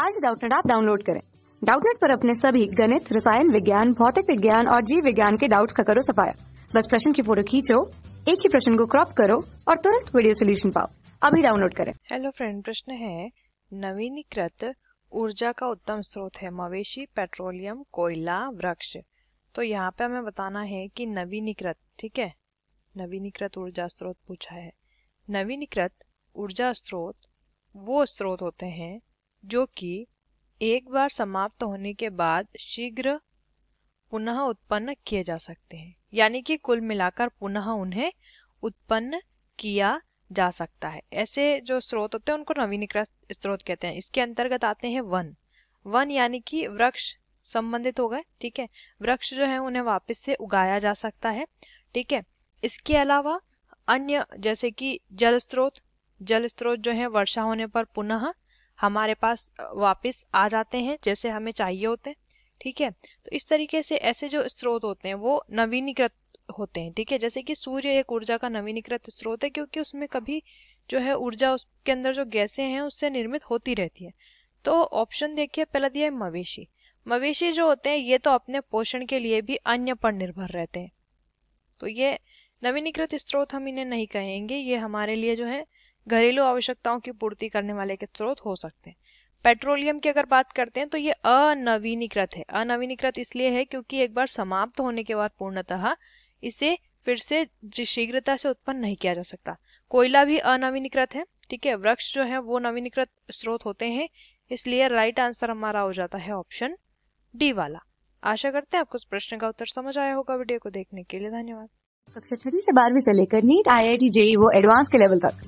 आज डाउटनेट आप डाउनलोड करें डाउटनेट पर अपने सभी गणित रसायन विज्ञान भौतिक विज्ञान और जीव विज्ञान के डाउट्स का करो सफाया बस प्रश्न की फोटो खींचो एक ही प्रश्न को क्रॉप करो और तुरंत वीडियो सोल्यूशन पाओ अभी डाउनलोड करें हेलो फ्रेंड प्रश्न है नवीनीकृत ऊर्जा का उत्तम स्रोत है मवेशी पेट्रोलियम कोयला वृक्ष तो यहाँ पे हमें बताना है कि नवीनीकृत ठीक है नवीनीकृत ऊर्जा स्रोत पूछा है नवीनीकृत ऊर्जा स्रोत वो स्रोत होते हैं जो कि एक बार समाप्त होने के बाद शीघ्र पुनः उत्पन्न किए जा सकते हैं यानी कि कुल मिलाकर पुनः उन्हें उत्पन्न किया जा सकता है ऐसे जो स्रोत होते हैं उनको नवीनीकृत स्रोत कहते हैं इसके अंतर्गत आते हैं वन वन यानी कि वृक्ष संबंधित हो गए ठीक है वृक्ष जो है उन्हें वापस से उगाया जा सकता है ठीक है इसके अलावा अन्य जैसे कि जल स्रोत जल स्रोत जो है वर्षा होने पर पुनः हमारे पास वापस आ जाते हैं जैसे हमें चाहिए होते हैं ठीक है तो इस तरीके से ऐसे जो स्रोत होते हैं वो नवीनीकृत होते हैं ठीक है जैसे कि सूर्य एक ऊर्जा का नवीनीकृत स्रोत है क्योंकि उसमें कभी जो है ऊर्जा उसके अंदर जो गैसें हैं उससे निर्मित होती रहती है तो ऑप्शन देखिए पहला दिया है मवेशी मवेशी जो होते हैं ये तो अपने पोषण के लिए भी अन्य पर निर्भर रहते हैं तो ये नवीनीकृत स्रोत हम इन्हें नहीं कहेंगे ये हमारे लिए जो है घरेलू आवश्यकताओं की पूर्ति करने वाले के स्रोत हो सकते हैं पेट्रोलियम की अगर बात करते हैं तो ये अनवीनीकृत है अनवीनीकृत इसलिए है क्योंकि एक बार समाप्त होने के बाद पूर्णतः इसे फिर से शीघ्रता से उत्पन्न नहीं किया जा सकता कोयला भी अनवीनीकृत है ठीक है वृक्ष जो है वो नवीनीकृत स्रोत होते हैं इसलिए राइट आंसर हमारा हो जाता है ऑप्शन डी वाला आशा करते हैं आपको इस प्रश्न का उत्तर समझ आया होगा वीडियो को देखने के लिए धन्यवाद कक्षा छठी से बारहवीं से लेकर NEET I I T JEE वो एडवांस के लेवल तक